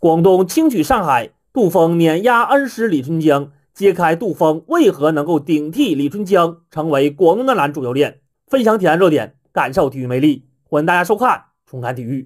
广东轻取上海，杜峰碾压恩师李春江，揭开杜峰为何能够顶替李春江成为广东的男主教练。分享体坛热点，感受体育魅力，欢迎大家收看《重看体育》。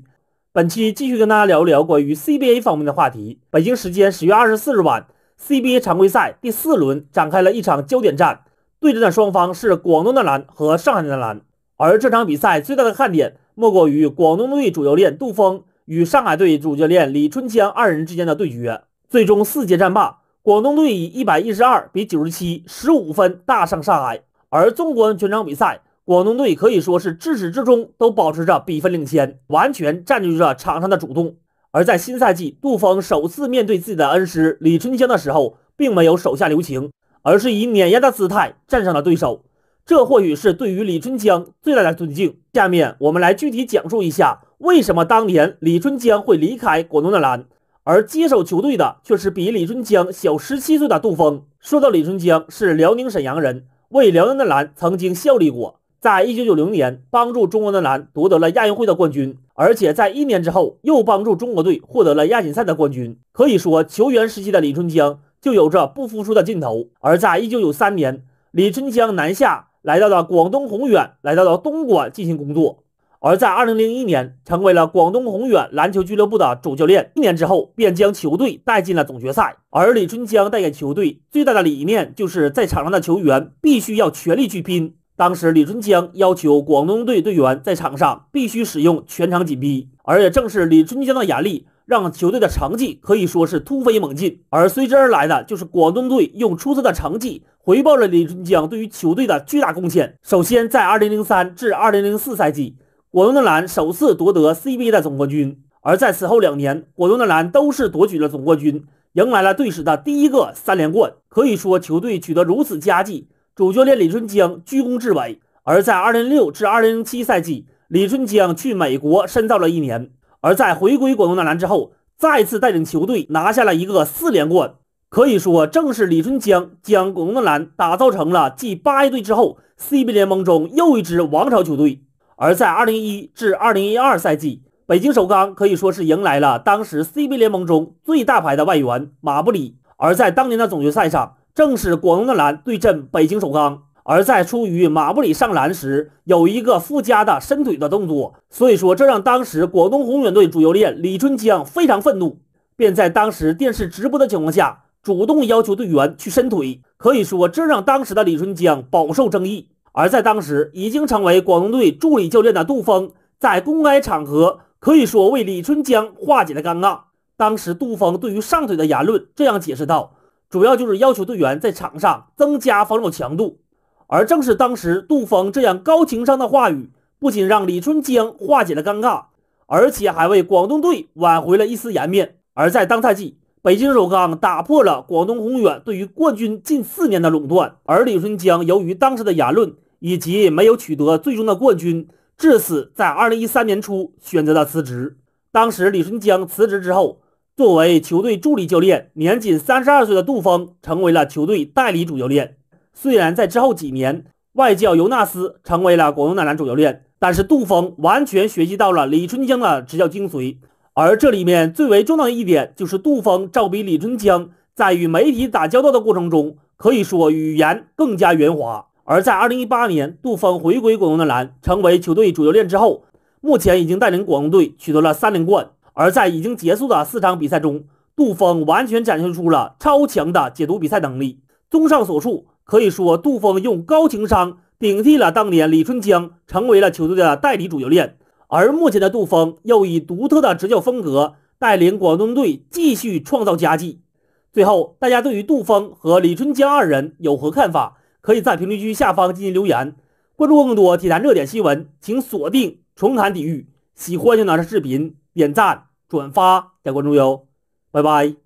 本期继续跟大家聊一聊关于 CBA 方面的话题。北京时间十月二十四日晚，CBA 常规赛第四轮展开了一场焦点战，对阵的双方是广东男篮和上海男篮。而这场比赛最大的看点，莫过于广东队主教练杜峰。与上海队主教练李春江二人之间的对决，最终四节战罢，广东队以一百一十二比九十七十五分大胜上海。而纵观全场比赛，广东队可以说是至始至终都保持着比分领先，完全占据着场上的主动。而在新赛季，杜峰首次面对自己的恩师李春江的时候，并没有手下留情，而是以碾压的姿态战胜了对手。这或许是对于李春江最大的尊敬。下面我们来具体讲述一下。为什么当年李春江会离开广东男篮，而接手球队的却是比李春江小十七岁的杜峰？说到李春江，是辽宁沈阳人，为辽宁男篮曾经效力过，在一九九零年帮助中国男篮夺得了亚运会的冠军，而且在一年之后又帮助中国队获得了亚锦赛的冠军。可以说，球员时期的李春江就有着不服输的劲头。而在一九九三年，李春江南下来到了广东宏远，来到了东莞进行工作。而在二零零一年，成为了广东宏远篮球俱乐部的主教练。一年之后，便将球队带进了总决赛。而李春江带给球队最大的理念，就是在场上的球员必须要全力去拼。当时，李春江要求广东队队员在场上必须使用全场紧逼。而也正是李春江的严厉，让球队的成绩可以说是突飞猛进。而随之而来的，就是广东队用出色的成绩回报了李春江对于球队的巨大贡献。首先，在二零零三至二零零四赛季。广东男篮首次夺得 CBA 的总冠军，而在此后两年，广东男篮都是夺取了总冠军，迎来了队史的第一个三连冠。可以说，球队取得如此佳绩，主教练李春江居功至伟。而在2006至2007赛季，李春江去美国深造了一年，而在回归广东男篮之后，再次带领球队拿下了一个四连冠。可以说，正是李春江将广东男篮打造成了继八一队之后 CBA 联盟中又一支王朝球队。而在二零一至二零一二赛季，北京首钢可以说是迎来了当时 CBA 联盟中最大牌的外援马布里。而在当年的总决赛上，正是广东的篮对阵北京首钢。而在出于马布里上篮时，有一个附加的伸腿的动作，所以说这让当时广东宏远队主教练李春江非常愤怒，便在当时电视直播的情况下，主动要求队员去伸腿。可以说，这让当时的李春江饱受争议。而在当时已经成为广东队助理教练的杜峰，在公开场合可以说为李春江化解了尴尬。当时杜峰对于上腿的言论这样解释道：“主要就是要求队员在场上增加防守强度。”而正是当时杜峰这样高情商的话语，不仅让李春江化解了尴尬，而且还为广东队挽回了一丝颜面。而在当赛季，北京首钢打破了广东宏远对于冠军近四年的垄断，而李春江由于当时的言论。以及没有取得最终的冠军，至此，在二零一三年初选择了辞职。当时李春江辞职之后，作为球队助理教练，年仅三十二岁的杜峰成为了球队代理主教练。虽然在之后几年，外教尤纳斯成为了广东男篮主教练，但是杜峰完全学习到了李春江的执教精髓。而这里面最为重要的一点，就是杜峰照比李春江在与媒体打交道的过程中，可以说语言更加圆滑。而在二零一八年，杜锋回归广东男篮，成为球队主教练之后，目前已经带领广东队取得了三连冠。而在已经结束的四场比赛中，杜锋完全展现出了超强的解读比赛能力。综上所述，可以说杜锋用高情商顶替了当年李春江，成为了球队的代理主教练。而目前的杜峰又以独特的执教风格，带领广东队继续创造佳绩。最后，大家对于杜峰和李春江二人有何看法？可以在评论区下方进行留言，关注更多体坛热点新闻，请锁定重谈体育。喜欢就拿着视频，点赞、转发、点关注哟，拜拜。